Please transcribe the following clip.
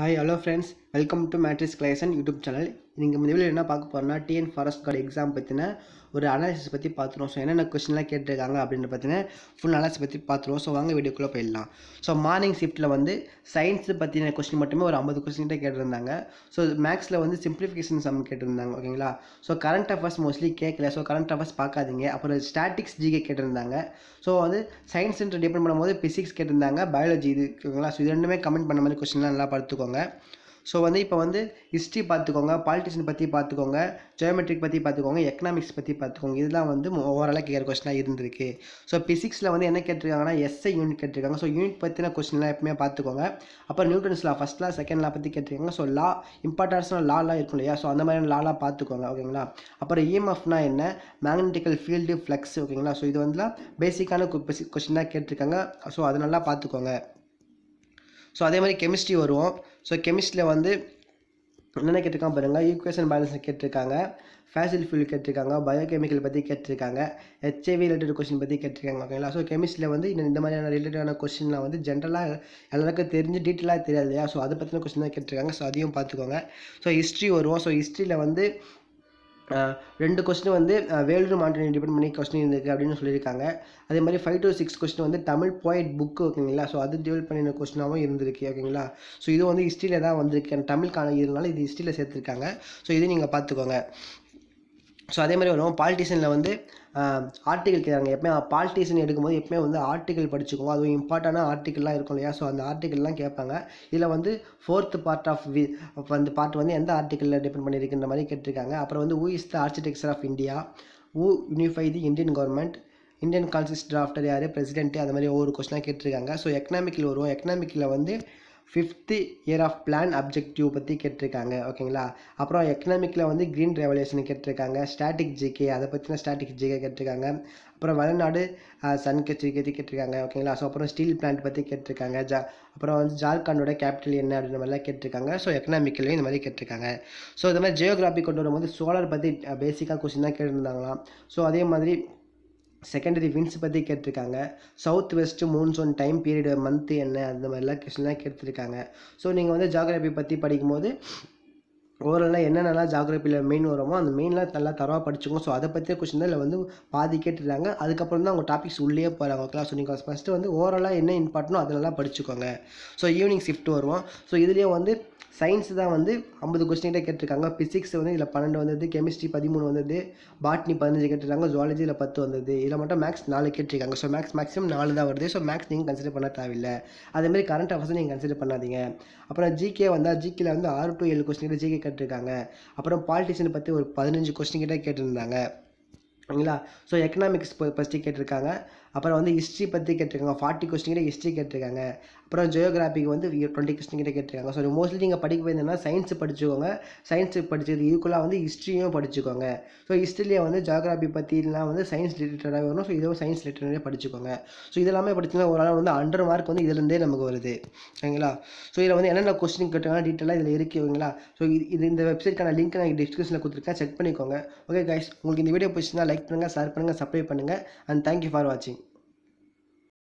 hi hello friends welcome to Matrix கிளேசன் YouTube channel நீங்கள் இந்த வீடியோ என்ன பார்க்க போகிறோம்னா டிஎன் ஃபாரஸ்ட் கார்டு எக்ஸாம் பற்றின ஒரு அனாலிசிஸ் பற்றி பார்த்துருவோம் ஸோ என்னென்ன கொஸ்டின்லாம் கேட்டிருக்காங்க அப்படின்னு பார்த்தீங்கன்னா ஃபுல் அனாலிசிஸ் பற்றி பார்த்துருவோம் ஸோ வாங்க வீடியோக்குள்ளே போயிடலாம் ஸோ மார்னிங் ஷிஃப்ட்டில் வந்து சயின்ஸ் பற்றின கொஸ்டின் மட்டுமே ஒரு ஐம்பது கொஸ்டின் கிட்டே கேட்டிருந்தாங்க ஸோ மேக்ஸில் வந்து சிம்பிளிஃபிகேஷன் சம் கேட்டிருந்தாங்க ஓகேங்களா ஸோ கரண்ட் அஃபேர்ஸ் மோஸ்ட்லி கேட்கல ஸோ கரண்ட் அஃபேர்ஸ் பார்க்காதீங்க அப்புறம் ஸ்டாட்டிக்ஸ் ஜிகே கேட்டிருந்தாங்க ஸோ வந்து சயின்ஸ் டிபெண்ட் பண்ணும்போது ஃபிசிக்ஸ் கேட்டிருந்தாங்க பயாலஜி இது ஓகேங்களா ஸோ இது ரெண்டுமே கமெண்ட் பண்ண மாதிரி கொஸ்டின்லாம் நல்லா பார்த்துக்கோங்க ஸோ வந்து இப்போ வந்து ஹிஸ்ட்ரி பார்த்துக்கோங்க பாலிட்டிஷியன் பற்றி பார்த்துக்கோங்க ஜியோமெட்ரிக் பற்றி பார்த்துக்கோங்க எக்கனாமிக்ஸ் பற்றி பார்த்துக்கோங்க இதெல்லாம் வந்து ஓவராலாக கேட்குற கொஸ்டினாக இருந்திருக்கு ஸோ பிசிக்ஸில் வந்து என்ன கேட்டிருக்காங்கன்னா எஸ்ஐ யூனிட் கேட்டிருக்காங்க ஸோ யூனிட் பற்றின கொஸ்டின்லாம் எப்பவுமே பார்த்துக்கோங்க அப்புறம் Newton's law first law second law பற்றி கேட்டிருக்காங்க ஸோ லா இம்பார்ட்டன்ஸான லாலாம் இருக்கும் இல்லையா ஸோ அந்த மாதிரியான லாலாம் பார்த்துக்கோங்க ஓகேங்களா அப்புறம் இஎம்எஃப்னா e என்ன மேக்னெட்டிக்கல் ஃபீல்டு ஃப்ளக்ஸ் ஓகேங்களா ஸோ இது வந்துலாம் பேசிக்கான கொஸ்டின் தான் கேட்டிருக்காங்க ஸோ அது நல்லா பார்த்துக்கோங்க ஸோ அதே மாதிரி கெமிஸ்ட்ரி வருவோம் ஸோ கெமிஸ்ட்ரியில் வந்து என்னென்ன கேட்டிருக்காங்க பாருங்கள் ஈக்குவேஷன் பேலன்ஸ் கேட்டிருக்காங்க ஃபேசில் ஃபியூல் கேட்டிருக்காங்க பயோகெமிக்கல் பற்றி கேட்டிருக்காங்க ஹெச்ஐவி ரிலேட்டட் கொஸ்டின் பற்றி கேட்டிருக்காங்க ஓகேங்களா ஸோ கெமிஸ்ட்ரியில் வந்து இந்த மாதிரியான ரிலேட்டடான கொஸ்டின்லாம் வந்து ஜென்ரலாக எல்லாருக்கும் தெரிஞ்சு டீட்டெயிலாக தெரியாது இல்லையா ஸோ அதை பற்றின கொஸ்டின் தான் கேட்டிருக்காங்க ஸோ அதையும் பார்த்துக்கோங்க ஸோ ஹிஸ்ட்ரி வருவோம் ஸோ ஹிஸ்ட்ரியில் வந்து ரெண்டு கொஸ்டின் வந்து வேலூர் மாவட்டம் டிபெண்ட் பண்ணி கொஸ்டின் இருக்குது அப்படின்னு சொல்லியிருக்காங்க அதே மாதிரி ஃபைவ் டு சிக்ஸ் கொஸ்டின் வந்து தமிழ் போய்ட் புக்கு ஓகேங்களா ஸோ அது டெவலப் பண்ணின கொஸ்டினாகவும் இருந்திருக்கு ஓகேங்களா ஸோ இது வந்து ஹிஸ்ட்ரியில் தான் வந்திருக்கு தமிழ் காண இதனால இது ஹிஸ்ட்ரியில் சேர்த்துருக்காங்க ஸோ இது நீங்கள் பார்த்துக்கோங்க ஸோ அதே மாதிரி வரும் பாலிட்டிஷனில் வந்து ஆர்டிகல் கேட்குறாங்க எப்பயும் பாலிட்டிஷன் எடுக்கும்போது எப்பயுமே வந்து ஆர்டிகல் படிச்சுக்குவோம் அதுவும் இம்பார்ட்டான ஆர்டிகல்லாம் இருக்கும் இல்லையா ஸோ அந்த ஆர்டிகல்லாம் கேட்பாங்க இதில் வந்து ஃபோர்த்து பார்ட் ஆஃப் வி அந்த பார்ட் வந்து எந்த ஆர்டிகலில் டிபெண்ட் பண்ணியிருக்கின்ற மாதிரி கேட்டிருக்காங்க அப்புறம் வந்து who is the architecture of India who unify the Indian government Indian consist after யார் பிரசிடென்ட்டு அந்த மாதிரி ஒவ்வொரு கொஸ்டினாக கேட்டிருக்காங்க ஸோ எக்கனாமிக்கில் வரும் எக்கனாமிக்கில் வந்து fifth year of plan objective பற்றி கேட்டிருக்காங்க ஓகேங்களா அப்புறம் எக்கனாமிக்கில் வந்து க்ரீன் ரெவல்யூஷன் கேட்டிருக்காங்க ஸ்டாட்டிக் ஜிகே அதை பற்றின ஸ்டாட்டிக் ஜிகே கேட்டிருக்காங்க அப்புறம் வடநாடு சன் கட்சி பற்றி கேட்டிருக்காங்க ஓகேங்களா ஸோ அப்புறம் ஸ்டீல் பிளான்ட் பற்றி கேட்டிருக்காங்க ஜா அப்புறம் வந்து ஜார்க்கண்டோட கேபிட்டல் என்ன அப்படின்ற மாதிரிலாம் கேட்டிருக்காங்க ஸோ எக்கனாமிக்கலையும் இந்த மாதிரி கேட்டிருக்காங்க ஸோ இந்த மாதிரி ஜியோகிராஃபி கொண்டு வரும்போது சோலார் பற்றி பேசிக்காக கொஸ்டின் தான் கேட்டிருந்தாங்களாம் ஸோ அதே மாதிரி செகண்டரி வின்ஸ் பற்றி கேட்டிருக்காங்க south west monsoon time period month என்ன அந்த மாதிரிலாம் கொஸ்டின்லாம் கேட்டிருக்காங்க ஸோ நீங்கள் வந்து ஜாகிரபி பற்றி படிக்கும்போது ஓரளவு என்னென்னலாம் ஜாகிரபியில் மெயின் வருமோ அந்த மெயின்லாம் நல்லா தரவாக படிச்சுக்கோங்க ஸோ அதை பற்றிய கொஸ்டின் தான் இல்லை வந்து பாதி கேட்டுருக்காங்க அதுக்கப்புறம் தான் அவங்க டாபிக்ஸ் உள்ளே போகிறாங்க கிளாஸ் ஒன்றிங் கிளாஸ் ஃபஸ்ட்டு வந்து ஓவராலாக என்ன இம்பார்ட்டனோ அதை நல்லா படிச்சுக்கோங்க ஸோ ஈவினிங் ஷிஃப்ட் வருவோம் ஸோ இதுலேயே வந்து சயின்ஸ் தான் வந்து ஐம்பது கொஸ்டின் கிட்டே கேட்டிருக்காங்க ஃபிசிக்ஸ் வந்து இதில் பன்னெண்டு வந்தது கெமிஸ்ட்ரி பதிமூணு வந்தது பாட்னி பதினஞ்சு கேட்டிருக்காங்க ஜுவாலஜியில் பத்து வந்தது இதில் மட்டும் மேக்ஸ் நாலு கேட்டிருக்காங்க ஸோ மேக்ஸ் மேக்ஸிமம் நாலு தான் வருது ஸோ மேக்ஸ் நீங்கள் கன்சிடர் பண்ண தேவையில்லை அதேமாதிரி கரண்ட் அஃபர்ஸும் நீங்கள் கன்சிடர் பண்ணாதீங்க அப்புறம் ஜிகே வந்தால் ஜிகேல வந்து ஆறு டு ஏழு கொஸ்டின் ஜிகே கேட்டிருக்காங்க அப்புறம் பாலிட்டிஷியனை பற்றி ஒரு பதினஞ்சு கொஸ்டின் கிட்டே கேட்டிருந்தாங்க ஓகேங்களா ஸோ எக்கனாமிக்ஸ் பற்றி கேட்டிருக்காங்க அப்புறம் வந்து ஹிஸ்ட்ரி பற்றி கேட்டிருக்காங்க ஃபார்ட்டி கொஸ்டின் கிட்ட ஹிஸ்ட்ரி கேட்டிருக்காங்க அப்புறம் ஜியோகிராஃபிக்கு வந்து டுவெண்ட்டி கொஸ்டின் கிட்ட கேட்டிருக்காங்க ஸோ மோஸ்ட்லி நீங்கள் படிக்க போயிருந்தேன்னா சயின்ஸ் படிச்சுக்கோங்க சயின்ஸ் படிச்சது ஈக்குவலாக வந்து ஹிஸ்ட்ரியும் படிச்சுக்கோங்க ஸோ ஹிஸ்ட்ரியிலே வந்து ஜியோகிராஃபி பற்றிலாம் வந்து சயின்ஸ் ரிலேட்டடாக வரும் ஸோ இதுவும் சயின்ஸ் ரிலேட்டடாக படிச்சுக்கோங்க ஸோ இதெல்லாமே படிச்சுன்னா ஒரு வந்து அண்டர் மார்க் வந்து இதுலேருந்தே நமக்கு வருது சரிங்களா ஸோ இதில் வந்து என்னென்ன கொஸ்டின் கேட்டாங்கன்னா டீட்டெயிலாக இதில் இருக்குங்களா ஸோ இது இந்த வெப்சைட்க்கான லிங்க் நான் டிஸ்கிரிப்ஷனில் கொடுத்துருக்கேன் செக் பண்ணிக்கோங்க ஓகே கைஸ் உங்களுக்கு இந்த வீடியோ பிடிச்சிங்கன்னா லைக் பண்ணுங்கள் ஷேர் பண்ணுங்கள் சப்ஸ்கிரைப் பண்ணுங்கள் அண்ட் தேங்க்யூ ஃபார் வாட்சிங்